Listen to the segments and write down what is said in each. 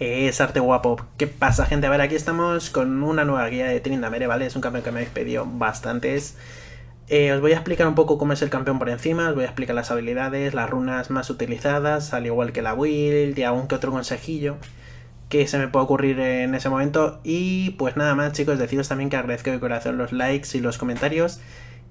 es arte guapo. ¿Qué pasa, gente? A ver, aquí estamos con una nueva guía de Trindamere, ¿vale? Es un campeón que me habéis pedido bastantes. Eh, os voy a explicar un poco cómo es el campeón por encima, os voy a explicar las habilidades, las runas más utilizadas, al igual que la build y algún que otro consejillo que se me pueda ocurrir en ese momento. Y pues nada más, chicos, deciros también que agradezco de corazón los likes y los comentarios.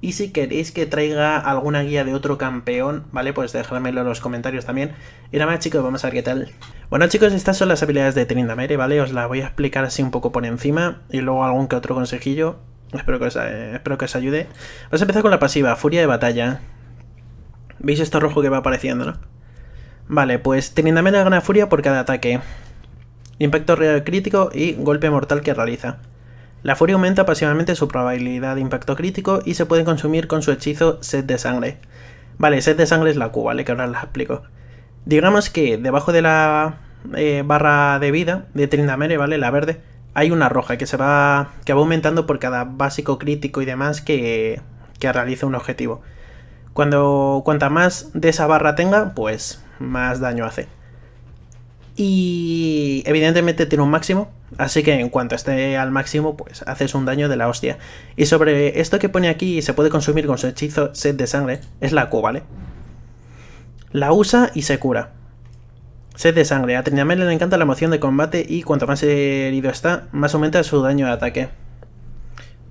Y si queréis que traiga alguna guía de otro campeón, ¿vale? Pues dejármelo en los comentarios también. Y nada más, chicos, vamos a ver qué tal. Bueno, chicos, estas son las habilidades de Trindamere, ¿vale? Os las voy a explicar así un poco por encima. Y luego algún que otro consejillo. Espero que os, eh, espero que os ayude. Vamos a empezar con la pasiva, Furia de Batalla. ¿Veis esto rojo que va apareciendo, no? Vale, pues Trindamere gana Furia por cada ataque. Impacto real crítico y golpe mortal que realiza. La furia aumenta pasivamente su probabilidad de impacto crítico y se puede consumir con su hechizo Sed de Sangre. Vale, Set de Sangre es la Q, ¿vale? Que ahora las explico. Digamos que debajo de la eh, barra de vida de Trindamere, ¿vale? La verde, hay una roja que se va. que va aumentando por cada básico crítico y demás que, que realiza un objetivo. Cuando. cuanta más de esa barra tenga, pues más daño hace. Y evidentemente tiene un máximo, Así que en cuanto esté al máximo, pues haces un daño de la hostia. Y sobre esto que pone aquí, se puede consumir con su hechizo set de sangre, es la Q, ¿vale? La usa y se cura. Sed de sangre. A Trinamel le encanta la emoción de combate y cuanto más herido está, más aumenta su daño de ataque.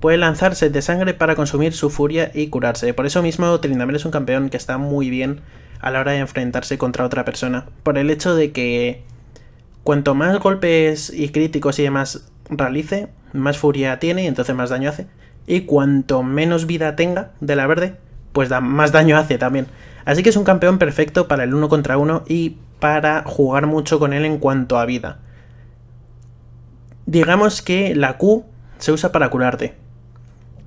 Puede lanzar Set de sangre para consumir su furia y curarse. Por eso mismo, Trinamel es un campeón que está muy bien a la hora de enfrentarse contra otra persona. Por el hecho de que Cuanto más golpes y críticos y demás realice, más furia tiene y entonces más daño hace. Y cuanto menos vida tenga de la verde, pues da, más daño hace también. Así que es un campeón perfecto para el uno contra uno y para jugar mucho con él en cuanto a vida. Digamos que la Q se usa para curarte.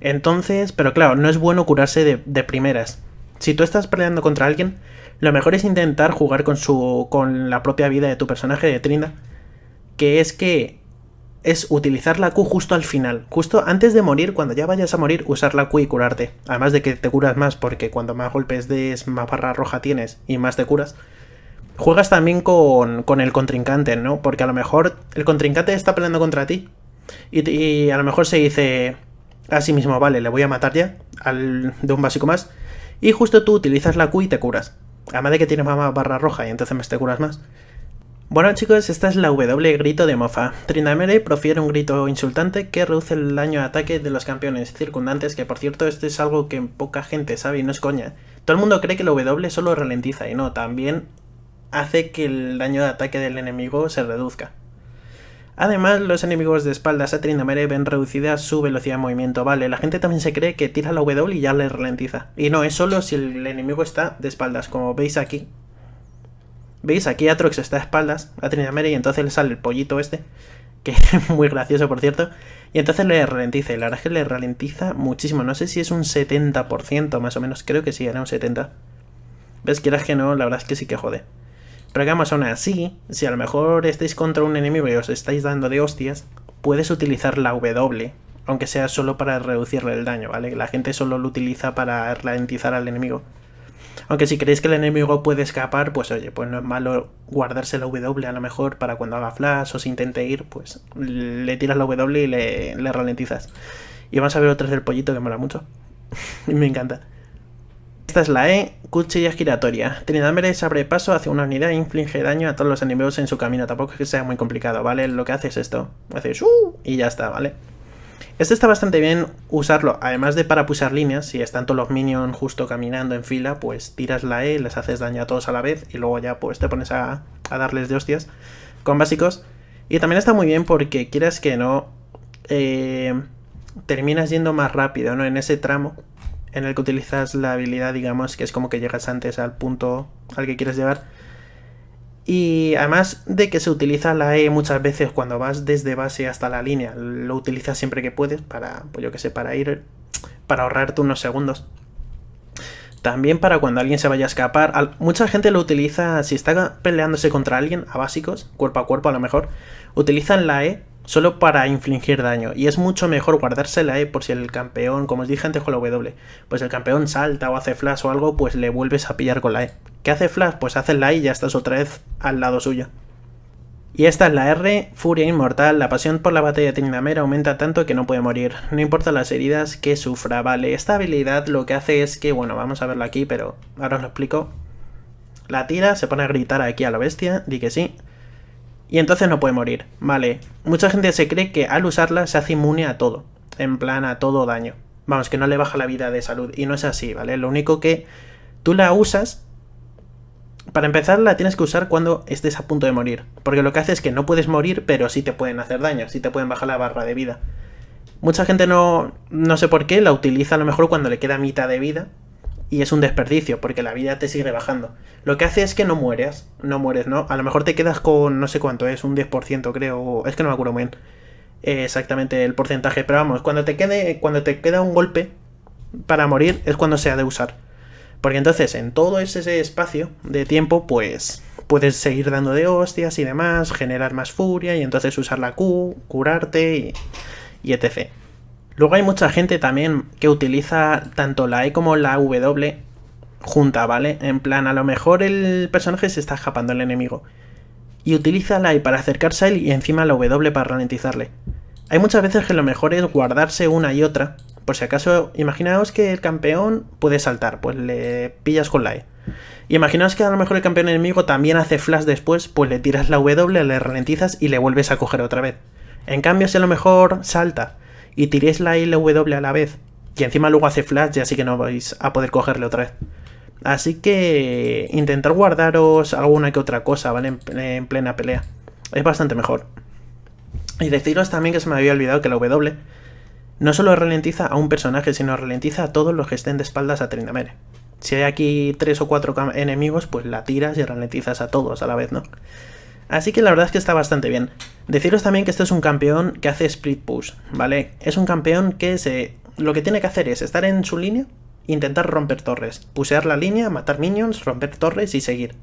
Entonces, pero claro, no es bueno curarse de, de primeras si tú estás peleando contra alguien, lo mejor es intentar jugar con su. con la propia vida de tu personaje de Trinda. Que es que. Es utilizar la Q justo al final. Justo antes de morir, cuando ya vayas a morir, usar la Q y curarte. Además de que te curas más, porque cuando más golpes des, más barra roja tienes y más te curas. Juegas también con, con el contrincante, ¿no? Porque a lo mejor el contrincante está peleando contra ti. Y, a lo mejor se dice. Así mismo, vale, le voy a matar ya al, de un básico más. Y justo tú utilizas la Q y te curas. Además de que tienes mamá barra roja y entonces me te curas más. Bueno chicos, esta es la W grito de mofa. Trindamere profiere un grito insultante que reduce el daño de ataque de los campeones circundantes, que por cierto esto es algo que poca gente sabe y no es coña. Todo el mundo cree que la W solo ralentiza y no, también hace que el daño de ataque del enemigo se reduzca. Además, los enemigos de espaldas a Trindamere ven reducida su velocidad de movimiento. Vale, la gente también se cree que tira la W y ya le ralentiza. Y no, es solo si el enemigo está de espaldas, como veis aquí. ¿Veis? Aquí Atrox está de espaldas a Trindamere y entonces le sale el pollito este, que es muy gracioso, por cierto. Y entonces le ralentiza, y la verdad que le ralentiza muchísimo. No sé si es un 70% más o menos, creo que sí, era un 70%. ¿Ves? Quieras que no, la verdad es que sí que jode. Regamos aún así, si a lo mejor estáis contra un enemigo y os estáis dando de hostias, puedes utilizar la W, aunque sea solo para reducirle el daño, ¿vale? La gente solo lo utiliza para ralentizar al enemigo. Aunque si creéis que el enemigo puede escapar, pues oye, pues no es malo guardarse la W a lo mejor para cuando haga flash o se intente ir, pues le tiras la W y le, le ralentizas. Y vamos a ver otra del pollito que mola mucho. me encanta. Esta es la E, cuchilla giratoria. Trinidad abre paso hacia una unidad e inflige daño a todos los enemigos en su camino. Tampoco es que sea muy complicado, ¿vale? Lo que hace es esto. Haces ¡uh! y ya está, ¿vale? Este está bastante bien usarlo, además de para pulsar líneas, si están todos los minions justo caminando en fila, pues tiras la E, les haces daño a todos a la vez y luego ya pues te pones a, darles de hostias con básicos. Y también está muy bien porque quieras que no, eh, terminas yendo más rápido, ¿no? En ese tramo en el que utilizas la habilidad, digamos, que es como que llegas antes al punto al que quieres llevar. Y además de que se utiliza la E muchas veces cuando vas desde base hasta la línea, lo utilizas siempre que puedes para, pues yo que sé, para ir, para ahorrarte unos segundos. También para cuando alguien se vaya a escapar. Mucha gente lo utiliza si está peleándose contra alguien, a básicos, cuerpo a cuerpo a lo mejor. Utilizan la E solo para infligir daño. Y es mucho mejor guardársela, E Por si el campeón, como os dije antes con la W, pues el campeón salta o hace flash o algo, pues le vuelves a pillar con la E. ¿Qué hace flash? Pues hace la E y ya estás otra vez al lado suyo. Y esta es la R, Furia Inmortal, la pasión por la batalla de mera aumenta tanto que no puede morir, no importa las heridas que sufra, vale, esta habilidad lo que hace es que, bueno, vamos a verlo aquí, pero ahora os lo explico. La tira, se pone a gritar aquí a la bestia, di que sí, y entonces no puede morir. Vale, mucha gente se cree que al usarla se hace inmune a todo, en plan a todo daño. Vamos, que no le baja la vida de salud y no es así, ¿vale? Lo único que tú la usas, para empezar la tienes que usar cuando estés a punto de morir, porque lo que hace es que no puedes morir, pero sí te pueden hacer daño, sí te pueden bajar la barra de vida. Mucha gente no, no sé por qué, la utiliza a lo mejor cuando le queda mitad de vida, y es un desperdicio porque la vida te sigue bajando. Lo que hace es que no mueres, no mueres, ¿no? A lo mejor te quedas con no sé cuánto es, un 10% creo, es que no me acuerdo bien eh, exactamente el porcentaje, pero vamos, cuando te quede cuando te queda un golpe para morir es cuando se ha de usar. Porque entonces en todo ese espacio de tiempo, pues puedes seguir dando de hostias y demás, generar más furia y entonces usar la Q, curarte y, y etc. Luego hay mucha gente también que utiliza tanto la E como la W junta, ¿vale? En plan, a lo mejor el personaje se está escapando al enemigo. Y utiliza la E para acercarse a él y encima la W para ralentizarle. Hay muchas veces que lo mejor es guardarse una y otra. Por si acaso, imaginaos que el campeón puede saltar, pues le pillas con la E. imaginaos que a lo mejor el campeón enemigo también hace flash después, pues le tiras la W, le ralentizas y le vuelves a coger otra vez. En cambio, si a lo mejor salta y tiréis la LW a la vez, y encima luego hace flash, y así que no vais a poder cogerle otra vez. Así que intentar guardaros alguna que otra cosa, ¿vale? En, plena pelea. Es bastante mejor. Y deciros también que se me había olvidado que la W no solo ralentiza a un personaje, sino ralentiza a todos los que estén de espaldas a Trindamere. Si hay aquí tres o cuatro enemigos, pues la tiras y ralentizas a todos a la vez, ¿no? Así que la verdad es que está bastante bien. Deciros también que este es un campeón que hace split push, ¿vale? Es un campeón que se, lo que tiene que hacer es estar en su línea, intentar romper torres, pusear la línea, matar minions, romper torres y seguir.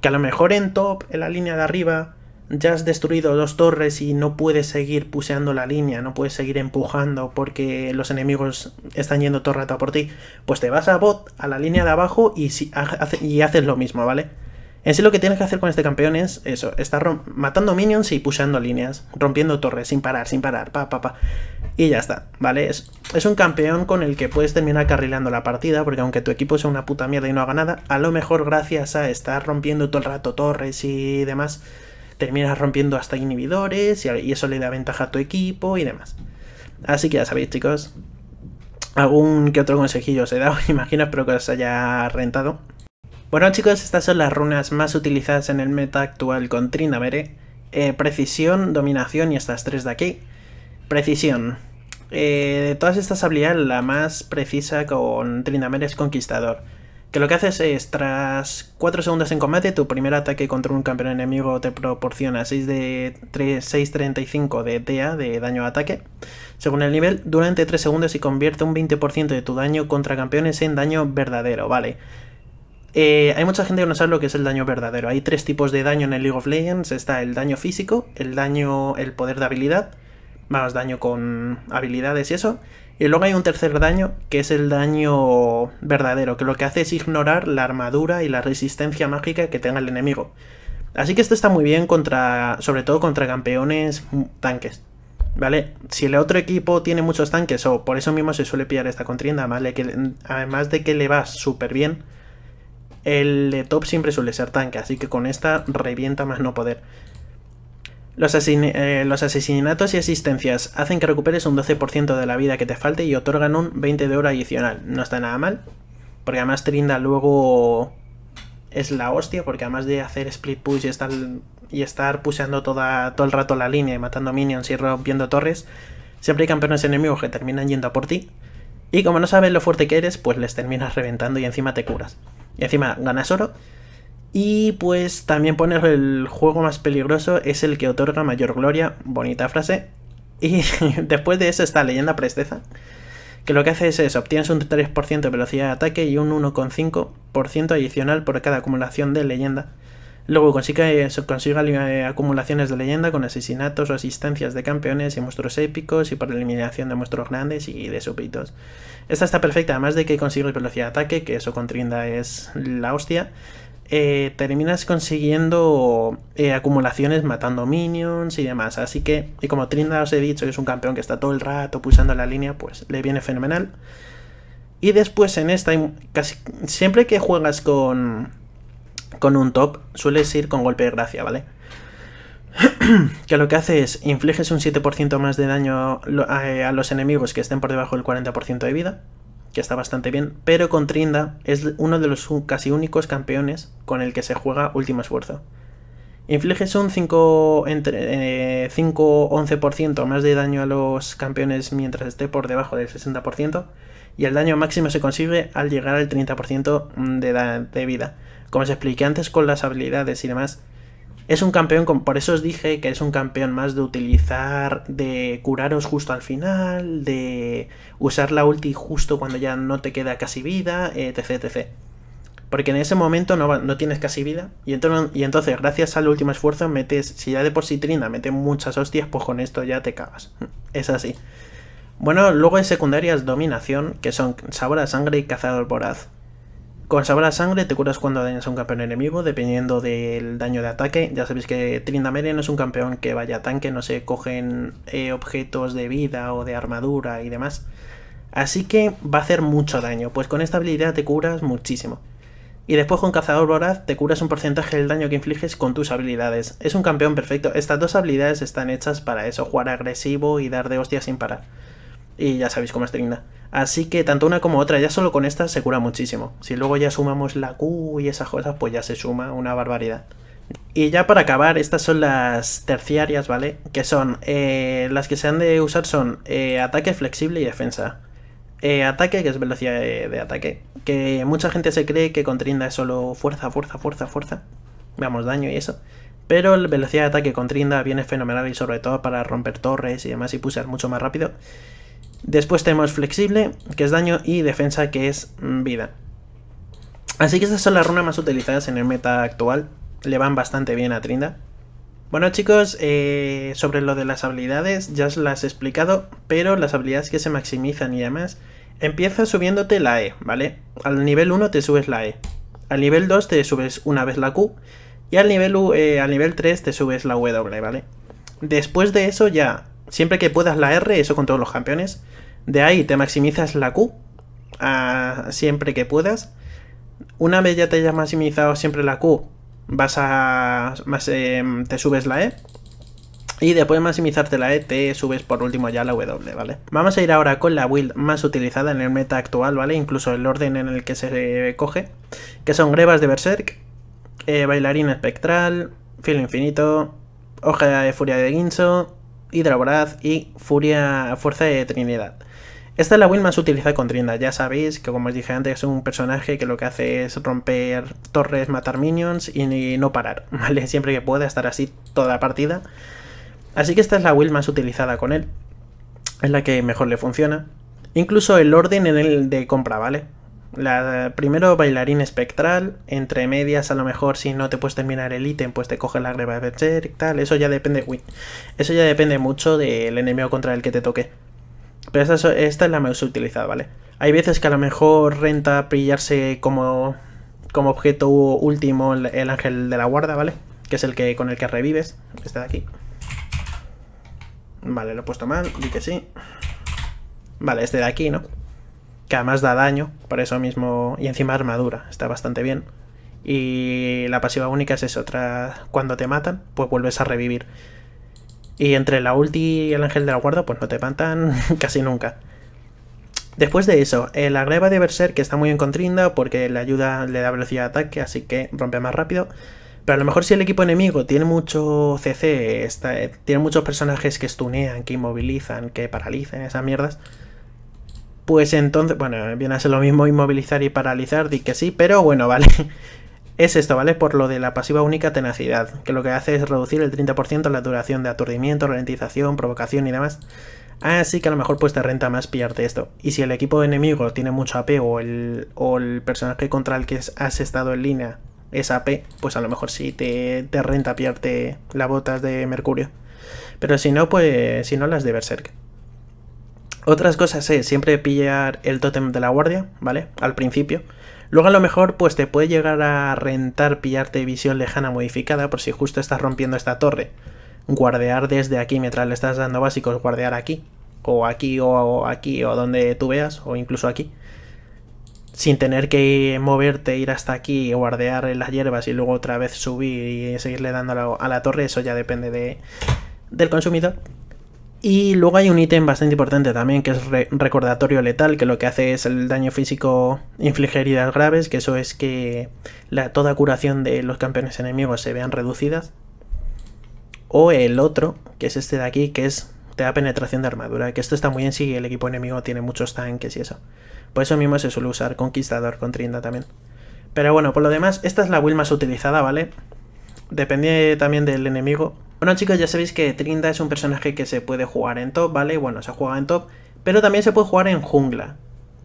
Que a lo mejor en top, en la línea de arriba, ya has destruido dos torres y no puedes seguir puseando la línea, no puedes seguir empujando porque los enemigos están yendo todo rato por ti, pues te vas a bot, a la línea de abajo y, si, y haces lo mismo, ¿vale? En sí lo que tienes que hacer con este campeón es eso, estar matando minions y pushando líneas, rompiendo torres sin parar, sin parar, pa, pa, pa. Y ya está, ¿vale? Es, un campeón con el que puedes terminar carrilando la partida, porque aunque tu equipo sea una puta mierda y no haga nada, a lo mejor gracias a estar rompiendo todo el rato torres y demás, terminas rompiendo hasta inhibidores y, eso le da ventaja a tu equipo y demás. Así que ya sabéis, chicos, algún que otro consejillo os he dado, imagino, espero que os haya rentado. Bueno chicos, estas son las runas más utilizadas en el meta actual con Trindamere. Eh, precisión, dominación y estas tres de aquí. Precisión. Eh, de todas estas habilidades, la más precisa con Trindamere es Conquistador. Que lo que haces es, tras 4 segundos en combate, tu primer ataque contra un campeón enemigo te proporciona 6 de 6.35 de DA de daño a ataque. Según el nivel, durante 3 segundos y convierte un 20% de tu daño contra campeones en daño verdadero, vale. Eh, hay mucha gente que no sabe lo que es el daño verdadero. Hay tres tipos de daño en el League of Legends. Está el daño físico, el daño, el poder de habilidad, más daño con habilidades y eso. Y luego hay un tercer daño, que es el daño verdadero, que lo que hace es ignorar la armadura y la resistencia mágica que tenga el enemigo. Así que esto está muy bien contra, sobre todo contra campeones mm, tanques. ¿Vale? Si el otro equipo tiene muchos tanques, o por eso mismo se suele pillar esta contrienda, ¿vale? Que, además de que le va súper bien, el top siempre suele ser tanque, así que con esta revienta más no poder. Los, eh, asesinatos y asistencias hacen que recuperes un 12% de la vida que te falte y otorgan un 20 de oro adicional. No está nada mal, porque además Trinda luego es la hostia, porque además de hacer split push y estar, y puseando toda, todo el rato la línea y matando minions y rompiendo torres, siempre hay campeones enemigos que terminan yendo por ti. Y como no sabes lo fuerte que eres, pues les terminas reventando y encima te curas y encima ganas oro. Y pues también poner el juego más peligroso es el que otorga mayor gloria, bonita frase. Y después de eso está leyenda presteza, que lo que hace es eso, obtienes un 3% de velocidad de ataque y un 1,5% adicional por cada acumulación de leyenda. Luego consigue, eh, eh, acumulaciones de leyenda con asesinatos o asistencias de campeones y monstruos épicos y por la eliminación de monstruos grandes y de súbditos. Esta está perfecta, además de que consigues velocidad de ataque, que eso con Trinda es la hostia. Eh, terminas consiguiendo acumulaciones matando minions y demás. Así que, y como Trinda os he dicho, que es un campeón que está todo el rato pulsando la línea, pues le viene fenomenal. Y después en esta, casi, siempre que juegas con, con un top, sueles ir con golpe de gracia, ¿vale? que lo que hace es infliges un 7% más de daño eh, a los enemigos que estén por debajo del 40% de vida, que está bastante bien, pero con Trinda es uno de los casi únicos campeones con el que se juega último esfuerzo. Infliges un 5, entre, 11% eh, más de daño a los campeones mientras esté por debajo del 60% y el daño máximo se consigue al llegar al 30% de, de vida. Como os expliqué antes con las habilidades y demás, es un campeón, por eso os dije que es un campeón más de utilizar, de curaros justo al final, de usar la ulti justo cuando ya no te queda casi vida, etc, etc porque en ese momento no, tienes casi vida. Y, entonces, y entonces, gracias al último esfuerzo, metes, si ya de por sí Trinda mete muchas hostias, pues con esto ya te cagas. Es así. Bueno, luego en secundarias dominación, que son sabor a sangre y cazador voraz. Con sabor a sangre te curas cuando dañas a un campeón enemigo, dependiendo del daño de ataque. Ya sabéis que Trindamere no es un campeón que vaya tanque, no se cogen eh, objetos de vida o de armadura y demás. Así que va a hacer mucho daño, pues con esta habilidad te curas muchísimo. Y después con Cazador Voraz te curas un porcentaje del daño que infliges con tus habilidades. Es un campeón perfecto. Estas dos habilidades están hechas para eso, jugar agresivo y dar de hostia sin parar. Y ya sabéis cómo es Trigna. Así que tanto una como otra, ya solo con esta se cura muchísimo. Si luego ya sumamos la Q y esas cosas, pues ya se suma una barbaridad. Y ya para acabar, estas son las terciarias, ¿vale? Que son, eh, las que se han de usar son eh, ataque flexible y defensa. Eh, ataque, que es velocidad de, ataque. Que mucha gente se cree que con Trinda es solo fuerza, fuerza, fuerza, fuerza. veamos daño y eso. Pero la velocidad de ataque con Trinda viene fenomenal y sobre todo para romper torres y demás y pusear mucho más rápido. Después tenemos flexible, que es daño, y defensa, que es mm, vida. Así que estas son las runas más utilizadas en el meta actual. Le van bastante bien a Trinda. Bueno chicos, eh, sobre lo de las habilidades ya os las he explicado, pero las habilidades que se maximizan y demás, empiezas subiéndote la E, ¿vale? Al nivel 1 te subes la E, al nivel 2 te subes una vez la Q y al nivel, eh, al nivel 3 te subes la W, ¿vale? Después de eso ya, siempre que puedas la R, eso con todos los campeones, de ahí te maximizas la Q, ah, siempre que puedas. Una vez ya te hayas maximizado siempre la Q, vas a. Em, te subes la E. Y después de maximizarte la E, te subes por último ya la W, ¿vale? Vamos a ir ahora con la build más utilizada en el meta actual, ¿vale? Incluso el orden en el que se coge, que son grebas de Berserk, Bailarina eh, bailarín espectral, filo infinito, hoja de furia de Ginso, hidroboraz y furia, fuerza de Trinidad. Esta es la build más utilizada con Trinda, ya sabéis que como os dije antes es un personaje que lo que hace es romper torres, matar minions y no parar, ¿vale? Siempre que pueda estar así toda la partida. Así que esta es la build más utilizada con él, es la que mejor le funciona. Incluso el orden en el de compra, ¿vale? La, primero bailarín espectral, entre medias a lo mejor si no te puedes terminar el ítem pues te coge la greba de y tal, eso ya depende, eso ya depende mucho del enemigo contra el que te toque. Pero esta es, la más utilizada, ¿vale? Hay veces que a lo mejor renta pillarse como, como objeto último el, ángel de la guarda, ¿vale? Que es el que con el que revives, este de aquí. Vale, lo he puesto mal, di que sí. Vale, este de aquí, ¿no? Que además da daño, por eso mismo. Y encima armadura, está bastante bien. Y la pasiva única es esa otra. Cuando te matan, pues vuelves a revivir. Y entre la ulti y el ángel de la guarda, pues no te matan casi nunca. Después de eso, el eh, la greba de Berserk que está muy en contrinda porque le ayuda, le da velocidad de ataque, así que rompe más rápido. Pero a lo mejor si el equipo enemigo tiene mucho CC, eh, tiene muchos personajes que stunean, que inmovilizan, que paralizan, esas mierdas. Pues entonces, bueno, viene a ser lo mismo inmovilizar y paralizar, di que sí, pero bueno, vale es esto, ¿vale? Por lo de la pasiva única tenacidad, que lo que hace es reducir el 30% la duración de aturdimiento, ralentización, provocación y demás. Así que a lo mejor pues te renta más pillarte esto. Y si el equipo enemigo tiene mucho AP o el, personaje contra el que has estado en línea es AP, pues a lo mejor sí te, te renta pillarte las botas de Mercurio. Pero si no, pues si no las de Berserk. Otras cosas es siempre pillar el tótem de la guardia, ¿vale? Al principio. Luego a lo mejor pues te puede llegar a rentar pillarte visión lejana modificada por si justo estás rompiendo esta torre. Guardear desde aquí mientras le estás dando básicos, guardear aquí. O aquí o aquí o donde tú veas o incluso aquí. Sin tener que moverte, ir hasta aquí, guardear en las hierbas y luego otra vez subir y seguirle dando a la, torre, eso ya depende del consumidor. Y luego hay un ítem bastante importante también, que es recordatorio letal, que lo que hace es el daño físico infligir heridas graves, que eso es que toda curación de los campeones enemigos se vean reducidas. O el otro, que es este de aquí, que es te da penetración de armadura, que esto está muy en sí el equipo enemigo tiene muchos tanques y eso. Por eso mismo se suele usar Conquistador con trienda también. Pero bueno, por lo demás, esta es la build más utilizada, ¿vale? vale Depende también del enemigo. Bueno chicos, ya sabéis que Trinda es un personaje que se puede jugar en top, ¿vale? Bueno, se juega en top, pero también se puede jugar en jungla.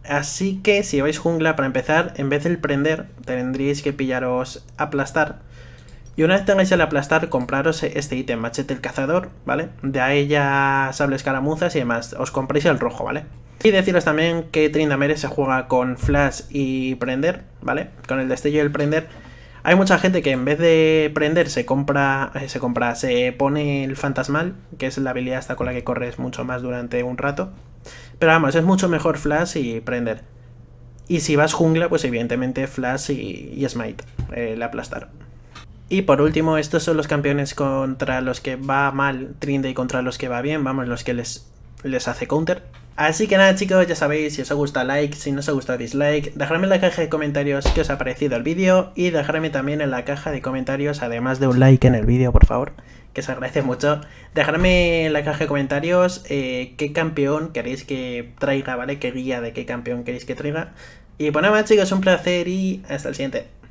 Así que si vais jungla, para empezar, en vez del prender, tendríais que pillaros aplastar. Y una vez tengáis el aplastar, compraros este ítem, machete el cazador, ¿vale? De ahí ya sables escaramuzas y demás, os compráis el rojo, ¿vale? Y deciros también que Trindamere se juega con flash y prender, ¿vale? Con el destello y el prender hay mucha gente que en vez de prender se compra, eh, se compra, se pone el fantasmal, que es la habilidad hasta con la que corres mucho más durante un rato. Pero vamos, es mucho mejor flash y prender. Y si vas jungla, pues evidentemente flash y, smite, el eh, aplastar. Y por último, estos son los campeones contra los que va mal Trinde y contra los que va bien, vamos, los que les, les hace counter. Así que nada chicos, ya sabéis, si os ha gustado like, si no os ha gustado dislike, dejadme en la caja de comentarios qué os ha parecido el vídeo y dejadme también en la caja de comentarios, además de un like en el vídeo, por favor, que os agradece mucho. Dejarme en la caja de comentarios eh, qué campeón queréis que traiga, ¿vale? ¿Qué guía de qué campeón queréis que traiga? Y pues nada más chicos, un placer y hasta el siguiente.